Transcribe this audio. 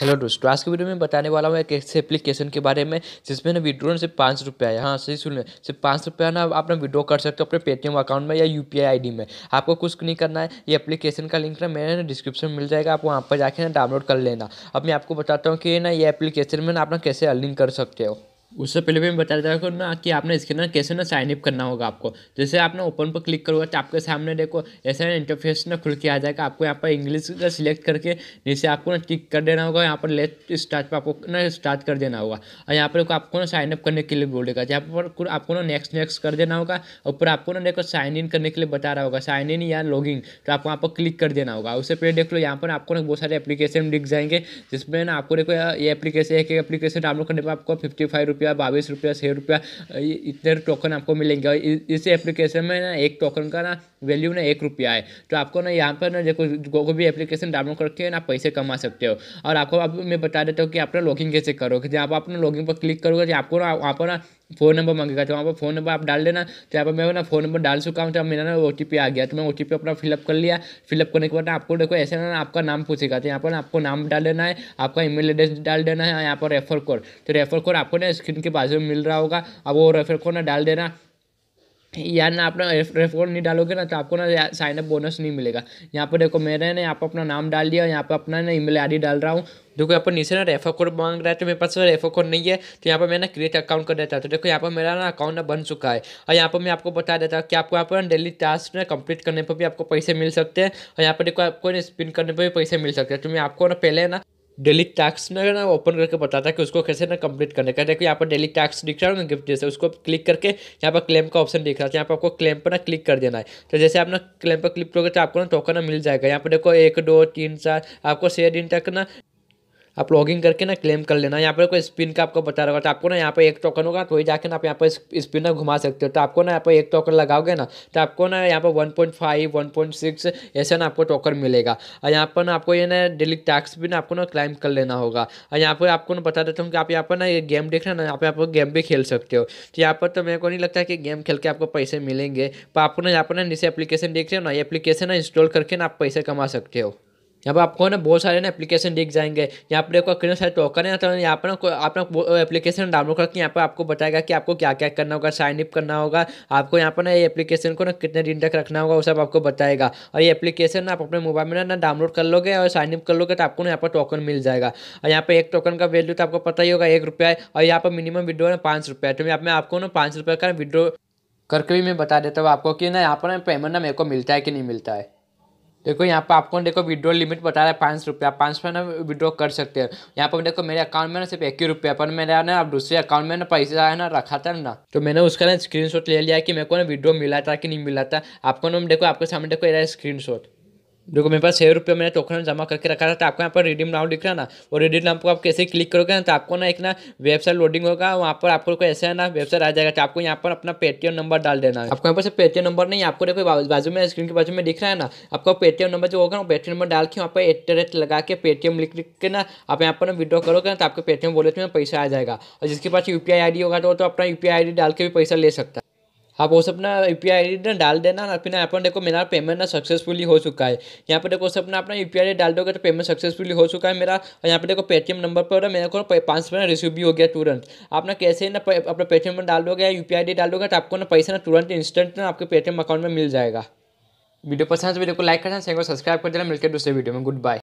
hello दोस्तों आज के वीडियो में बताने वाला हूँ एक ऐसे एप्लीकेशन के बारे में जिसमें ना विड्रो सिर्फ पाँच रुपया है हाँ सही सुन लें सिर्फ पाँच रुपया ना आप ना विड्रो कर सकते हो अपने पेटीएम अकाउंट में या यूपीआई आईडी में आपको कुछ नहीं करना है ये एप्लीकेशन का लिंक ना मेरे ना डिस्क्रिप्शन में मिल जाएगा आप वहाँ पर जाकर ना डाउनलोड कर लेना अब मैं आपको बताता हूँ कि ना ये एप्लीकेशन में ना आप ना कैसे अर्निंग कर सकते हो उससे पहले भी मैं बता देता हूँ ना कि आपने इसके ना कैसे ना साइन अप करना होगा आपको जैसे आपने ओपन पर क्लिक करोगे तो आपके सामने देखो ऐसा ना इंटरफेस ना खुल के आ जाएगा आपको यहाँ पर इंग्लिश का सिलेक्ट करके नीचे आपको ना टिक कर देना होगा यहाँ पर लेट स्टार्ट पर आपको ना स्टार्ट कर देना होगा और यहाँ पर आपको ना साइनअप करने के लिए बोलेगा यहाँ पर आपको ना नेक्स्ट नेक्स्ट कर देना होगा ऊपर आपको ना देखो साइन इन करने के लिए बता रहा होगा साइन इन या लॉग तो आपको वहाँ पर क्लिक कर देना होगा उससे पहले देख लो यहाँ पर आपको ना बहुत सारे एप्लीकेशन दिख जाएंगे जिसमें ना आपको देखो ये एप्लीकेशन एक एप्लीकेशन डाउनलोड करने पर आपको फिफ्टी फाइव रुपया बाईस रुपया छः रुपया इतने टोकन आपको मिलेंगे और इस एप्लीकेशन में ना एक टोकन का ना वैल्यू ना एक रुपया है तो आपको ना यहाँ पर ना देखो कोई भी एप्लीकेशन डाउनलोड करके ना पैसे कमा सकते हो और आपको अब मैं बता देता हूँ कि आप लॉगिन कैसे करोगे जब आप अपने लॉगिन पर क्लिक करोगे आपको ना वहाँ पर ना फ़ोन नंबर मांगेगा तो वहाँ पर फ़ोन नंबर आप डाल देना तो यहाँ पर मैं ना फ़ोन नंबर डाल चुका हूँ तो मेरा ना ओ आ गया तो मैं ओ अपना फिलअप कर लिया फिलअप करने के बाद आपको देखो ऐसे ना आपका नाम पूछेगा तो यहाँ पर आपको नाम डाल देना है आपका ईमेल एड्रेस डाल देना है यहाँ पर रेफर कोड तो रेफर कोड आपको ना स्क्रीन के बाजू में मिल रहा होगा अब वो रेफर कोड ना डाल देना यार ना अपना रेफ कोड नहीं डालोगे ना तो आपको ना साइन अप बोनस नहीं मिलेगा यहाँ पर देखो मैंने ना यहाँ पर अपना नाम डाल दिया यहाँ पर अपना ना ईमेल आईडी डाल रहा हूँ देखो यहाँ पर नीचे ना रेफर कोड मांग रहा है तो मेरे पास रेफर तो कोड नहीं है तो यहाँ पर मैं ना क्रिएट अकाउंट कर देता हूँ तो देखो यहाँ पर मेरा ना अकाउंट ना बन चुका है और यहाँ पर मैं आपको बता देता हूँ कि आपको यहाँ पर डेली टास्क ना कंप्लीट करने पर भी आपको पैसे मिल सकते हैं और यहाँ पर देखो आपको स्पिन करने पर भी पैसे मिल सकते हैं तो मैं आपको ना पहले ना डेली टास्क ना ना ओपन करके बताता है कि उसको कैसे ना कंप्लीट करने का देखो यहाँ पर डेली टास्क दिख रहा है ना गिफ्ट जैसे उसको क्लिक करके यहाँ पर क्लेम का ऑप्शन दिख रहा है यहाँ पर आपको क्लेम पर ना क्लिक कर देना है तो जैसे आप ना क्लेम पर क्लिक करोगे तो आपको ना टोकन ना मिल जाएगा यहाँ पर देखो एक दो तीन चार आपको छः दिन तक ना आप लॉगिंग करके ना क्लेम कर लेना यहाँ पर कोई स्पिन का आपको बता रहा होगा तो आपको ना यहाँ पर एक टोकन होगा तो ही जाके ना आप यहाँ पर स्पिन ना घुमा सकते हो तो आपको ना यहाँ पर एक टोकन लगाओगे ना तो आपको ना यहाँ पर one point five one point six ऐसे ना आपको टोकन मिलेगा और यहाँ पर ना आपको ये ना डेली टैक्स भी ना आपको ना क्लाइम कर लेना होगा और यहाँ पर आपको ना बता देता हूँ कि आप यहाँ पर ना ये गेम देखना ना यहाँ पर गेम भी खेल सकते हो तो यहाँ पर तो मेरे को नहीं लगता कि गेम खेल के आपको पैसे मिलेंगे पर आपको ना यहाँ पर ना नीचे एप्लीकेशन देख रहे हो ना ये एप्लीकेशन ना इंस्टॉल करके ना आप पैसे कमा सकते हो यहाँ पर आपको ना बहुत सारे ना एप्लीकेशन दिख जाएंगे यहाँ पर आपको कितने सारे टोकन है तो यहाँ पर ना आपने एप्लीकेशन डाउनलोड करके यहाँ पर आपको बताएगा कि आपको क्या क्या करना होगा साइन अप करना होगा आपको यहाँ पर ना ये एप्लीकेशन को ना कितने दिन तक रखना होगा वो सब आपको बताएगा और ये एप्लीकेशन आप अपने मोबाइल में ना डाउनलोड कर लोगे और साइन अप कर लोगे तो आपको ना यहाँ पर टोकन मिल जाएगा और यहाँ पर एक टोकन का वैल्यू तो आपको पता ही होगा एक रुपया है और यहाँ पर मिनिमम विड्रो ना पाँच रुपया तो यहाँ पर आपको ना पाँच रुपये का विड्रो करके भी मैं बता देता हूँ आपको कि ना यहाँ पर पेमेंट ना मेरे को मिलता है कि नहीं मिलता है देखो यहाँ पर आपको देखो विड्रॉ लिमिट बता रहा है पाँच रुपया पाँच में ना विड्रॉ कर सकते हैं यहाँ पर देखो मेरे अकाउंट में ना सिर्फ एक ही रुपया पर मेरा ना आप दूसरे अकाउंट में ना पैसा है ना रखा था ना तो मैंने उसका ना स्क्रीनशॉट ले लिया कि मेरे को ना विड्रॉ मिला था कि नहीं मिला था आपको ना देखो आपके सामने देखो स्क्रीन शॉट देखो मेरे पास छः रुपये मैंने टोकन जमा करके रखा था तो आपको यहाँ पर रिडीम नाउ दिख रहा ना और रिडीम नाउ को आप कैसे क्लिक करोगे ना तो आपको ना एक ना वेबसाइट लोडिंग होगा वहाँ पर आपको ऐसा है ना वेबसाइट आ जाएगा तो आपको यहाँ पर अपना पेटीएम नंबर डाल देना है आपको यहाँ पर पेटीएम नंबर नहीं आपको देखो बाजू में स्क्रीन के बाजू में दिख रहा है ना आपको पेटीएम नंबर जो होगा ना पेटीएम नंबर डाल के वहाँ पर एट रेट लगा के पेटीएम लिख लिख के ना आप यहाँ पर विड्रो विड्रॉ करोगे ना तो आपके पेटीएम वॉलेट में पैसा आ जाएगा और जिसके पास यू पी होगा तो, तो अपना यू पी डाल के भी पैसा ले सकता है आप वो सब ना यू पी आई ना डाल देना और फिर अपन देखो मेरा पेमेंट ना सक्सेसफुली हो चुका है यहाँ पर देखो सब ना अपना यू पी डाल दोगे तो पेमेंट सक्सेसफुली हो चुका है मेरा और यहाँ पर देखो पेटीएम नंबर पर मेरे को पाँच रुपये रिसीव भी हो गया तुरंत आप ना कैसे ना अपना पेटीएम में डाल दोगे यू पी डाल दोगे तो आपको ना पैसा ना तुरंत इंस्टेंट ना आपके पेटीएम अकाउंट में मिल जाएगा वीडियो पसंद है तो वीडियो को लाइक करना चाहिए सब्सक्राइब कर देना मिलकर दूसरे वीडियो में गुड बाय